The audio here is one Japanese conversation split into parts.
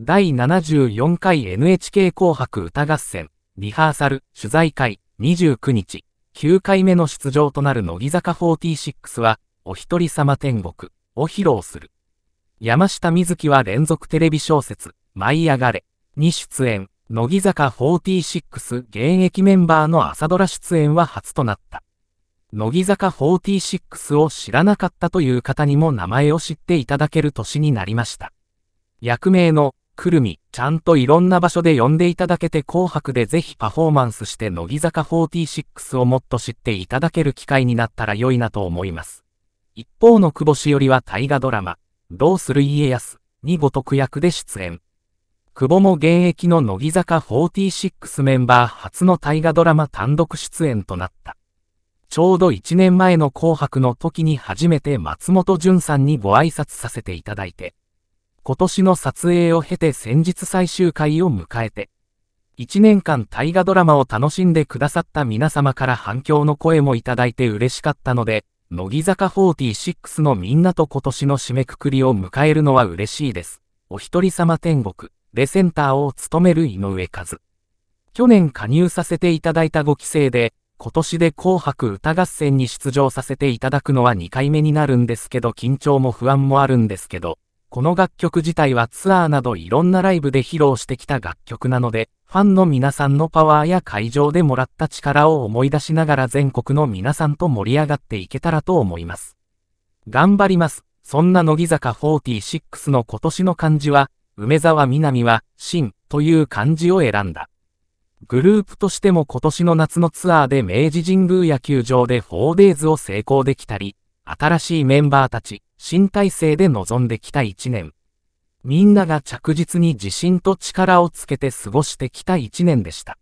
第74回 NHK 紅白歌合戦、リハーサル、取材会、29日、9回目の出場となる乃木坂46は、お一人様天国を披露する。山下美月は連続テレビ小説、舞い上がれに出演、乃木坂46現役メンバーの朝ドラ出演は初となった。乃木坂46を知らなかったという方にも名前を知っていただける年になりました。役名のくるみ、ちゃんといろんな場所で呼んでいただけて紅白でぜひパフォーマンスして乃木坂46をもっと知っていただける機会になったら良いなと思います。一方の久保しおりは大河ドラマ、どうする家康にごとく役で出演。久保も現役の乃木坂46メンバー初の大河ドラマ単独出演となった。ちょうど1年前の紅白の時に初めて松本潤さんにご挨拶させていただいて、今年の撮影を経て先日最終回を迎えて、1年間大河ドラマを楽しんでくださった皆様から反響の声もいただいて嬉しかったので、乃木坂46のみんなと今年の締めくくりを迎えるのは嬉しいです。お一人様天国でセンターを務める井上和。去年加入させていただいたご帰省で、今年で紅白歌合戦に出場させていただくのは2回目になるんですけど緊張も不安もあるんですけど、この楽曲自体はツアーなどいろんなライブで披露してきた楽曲なので、ファンの皆さんのパワーや会場でもらった力を思い出しながら全国の皆さんと盛り上がっていけたらと思います。頑張ります。そんな乃木坂46の今年の漢字は、梅沢みなみは、新という漢字を選んだ。グループとしても今年の夏のツアーで明治神宮野球場で 4days を成功できたり、新しいメンバーたち、新体制で臨んできた一年。みんなが着実に自信と力をつけて過ごしてきた一年でした。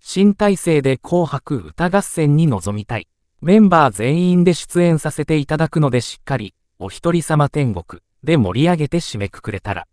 新体制で紅白歌合戦に臨みたい。メンバー全員で出演させていただくのでしっかり、お一人様天国で盛り上げて締めくくれたら。